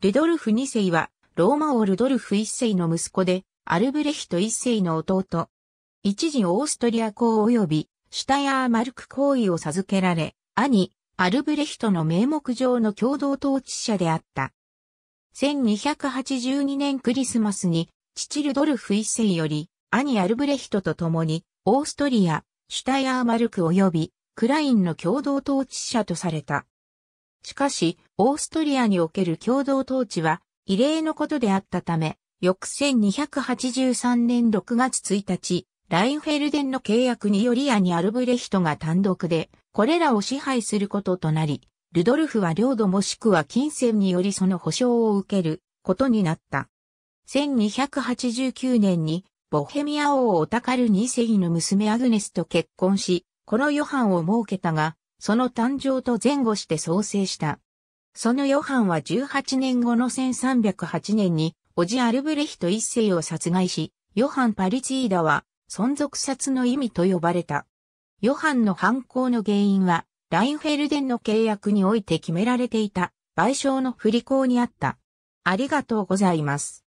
ルドルフ2世は、ローマ王ルドルフ1世の息子で、アルブレヒト1世の弟。一時オーストリア公及び、シュタヤーマルク公位を授けられ、兄、アルブレヒトの名目上の共同統治者であった。1282年クリスマスに、父ルドルフ1世より、兄アルブレヒトと共に、オーストリア、シュタヤーマルク及び、クラインの共同統治者とされた。しかし、オーストリアにおける共同統治は異例のことであったため、翌1283年6月1日、ラインフェルデンの契約によりアニ・アルブレヒトが単独で、これらを支配することとなり、ルドルフは領土もしくは金銭によりその保証を受けることになった。1289年に、ボヘミア王オタカル2世の娘アグネスと結婚し、このヨハンを設けたが、その誕生と前後して創生した。そのヨハンは18年後の1308年に、オジ・アルブレヒト一世を殺害し、ヨハン・パリツィーダは、存続殺の意味と呼ばれた。ヨハンの犯行の原因は、ラインフェルデンの契約において決められていた、賠償の不履行にあった。ありがとうございます。